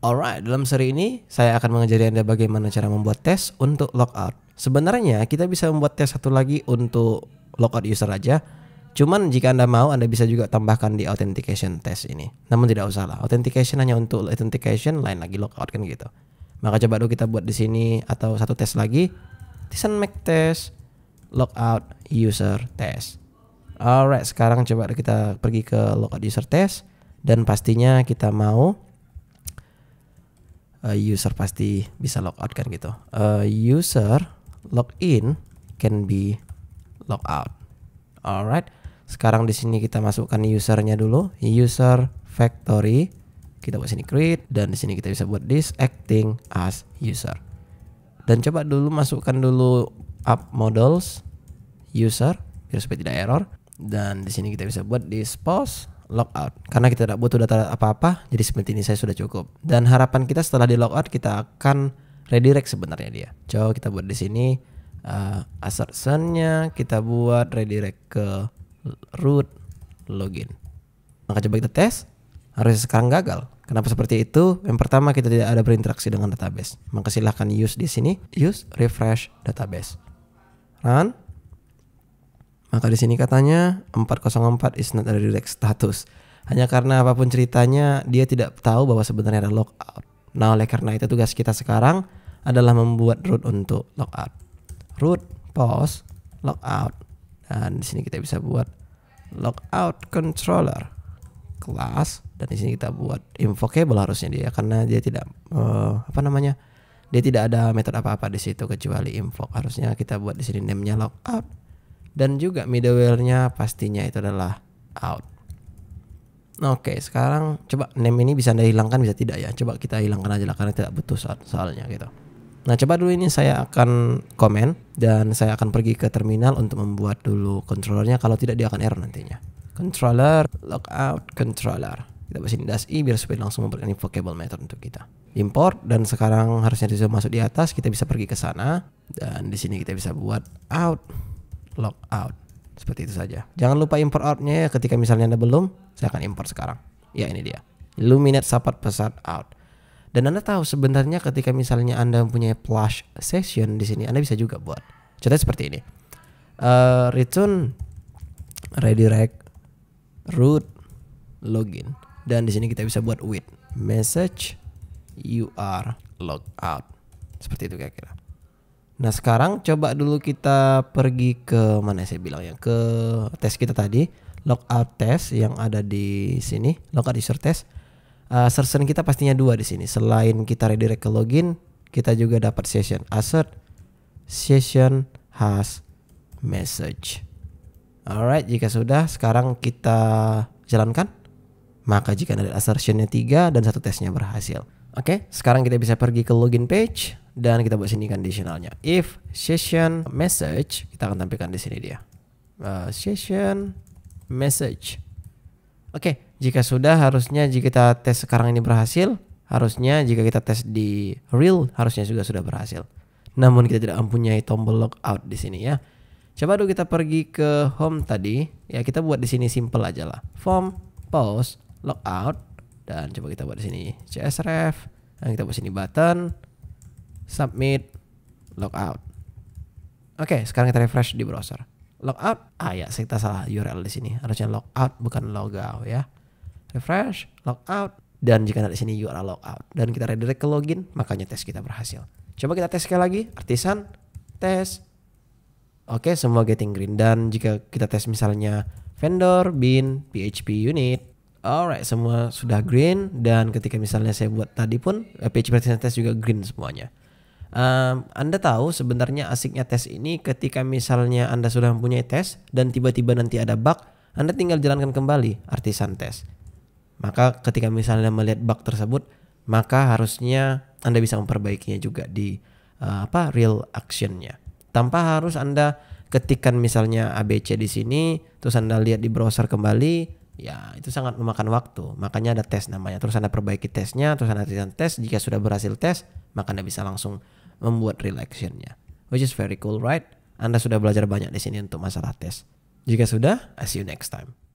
Alright, dalam seri ini saya akan mengajari Anda bagaimana cara membuat tes untuk logout. Sebenarnya kita bisa membuat tes satu lagi untuk logout user aja. Cuman jika Anda mau Anda bisa juga tambahkan di authentication test ini. Namun tidak usahlah, authentication hanya untuk authentication, lain lagi logout kan gitu. Maka coba dulu kita buat di sini atau satu tes lagi. Tisan make test, logout user test. Alright, sekarang coba kita pergi ke logout user test dan pastinya kita mau uh, user pasti bisa logout kan gitu. Uh, user login can be logout. Alright. Sekarang di sini kita masukkan usernya dulu. User factory. Kita buat sini create dan di sini kita bisa buat this acting as user. Dan coba dulu masukkan dulu app models user biar supaya tidak error. Dan di sini kita bisa buat this post logout karena kita tidak butuh data apa-apa jadi seperti ini saya sudah cukup dan harapan kita setelah di logout kita akan redirect sebenarnya dia coba kita buat di sini uh, assertionnya kita buat redirect ke root login maka coba kita tes harusnya sekarang gagal Kenapa seperti itu? Yang pertama kita tidak ada berinteraksi dengan database. Maka silahkan use di sini, use refresh database. Run, maka di sini katanya 404 is not a relax status. Hanya karena apapun ceritanya dia tidak tahu bahwa sebenarnya ada lockout. Nah oleh karena itu tugas kita sekarang adalah membuat root untuk lockout. Root pause lockout. Dan di sini kita bisa buat lockout controller class dan di sini kita buat invocable harusnya dia karena dia tidak uh, apa namanya dia tidak ada metode apa-apa di situ kecuali invoke harusnya kita buat di sini namenya lockout dan juga middleware-nya pastinya itu adalah out. Oke, sekarang coba name ini bisa Anda hilangkan bisa tidak ya? Coba kita hilangkan aja lah karena tidak butuh soal soalnya gitu. Nah, coba dulu ini saya akan komen dan saya akan pergi ke terminal untuk membuat dulu controllernya kalau tidak dia akan error nantinya. Controller logout controller. Kita bersihin das i biar supaya langsung memberikan invocable method untuk kita. Import dan sekarang harusnya bisa masuk di atas, kita bisa pergi ke sana dan di sini kita bisa buat out log out. Seperti itu saja. Jangan lupa import outnya ya ketika misalnya Anda belum, saya akan import sekarang. Ya ini dia. Illuminate support pesat out. Dan Anda tahu sebenarnya ketika misalnya Anda mempunyai flash session di sini, Anda bisa juga buat. Contohnya seperti ini. Uh, return redirect root login dan di sini kita bisa buat with message you are logged out seperti itu kira-kira Nah sekarang coba dulu kita pergi ke mana saya bilang ya ke tes kita tadi log out test yang ada di sini log out user test. Uh, kita pastinya dua di sini. Selain kita redirect ke login, kita juga dapat session assert session has message. Alright, jika sudah sekarang kita jalankan. Maka jika ada assertionnya tiga dan satu tesnya berhasil. Oke, okay, sekarang kita bisa pergi ke login page dan kita buat sini conditionalnya if session message kita akan tampilkan di sini dia uh, session message oke okay, jika sudah harusnya jika kita tes sekarang ini berhasil harusnya jika kita tes di real harusnya juga sudah berhasil namun kita tidak mempunyai tombol logout di sini ya coba dulu kita pergi ke home tadi ya kita buat di sini simple aja lah form post logout dan coba kita buat di sini csref dan kita buat sini button submit logout. Oke, okay, sekarang kita refresh di browser. Logout. Ah ya, kita salah URL di sini. Harusnya logout bukan logout ya. Refresh, logout dan jika ada di sini URL logout dan kita redirect ke login, makanya tes kita berhasil. Coba kita tes sekali lagi, artisan tes. Oke, okay, semua getting green dan jika kita tes misalnya vendor, bin, PHP unit, Alright, semua sudah green dan ketika misalnya saya buat tadi pun PHP eh, artisan Test juga green semuanya. Um, anda tahu sebenarnya asiknya tes ini ketika misalnya Anda sudah mempunyai tes dan tiba-tiba nanti ada bug, Anda tinggal jalankan kembali artisan tes. Maka ketika misalnya melihat bug tersebut, maka harusnya Anda bisa memperbaikinya juga di uh, apa real actionnya. Tanpa harus Anda ketikan misalnya ABC di sini, terus Anda lihat di browser kembali, ya itu sangat memakan waktu makanya ada tes namanya terus anda perbaiki tesnya terus anda tes jika sudah berhasil tes maka anda bisa langsung membuat relaxionnya. Which is very cool, right? Anda sudah belajar banyak di sini untuk masalah tes. Jika sudah, I see you next time.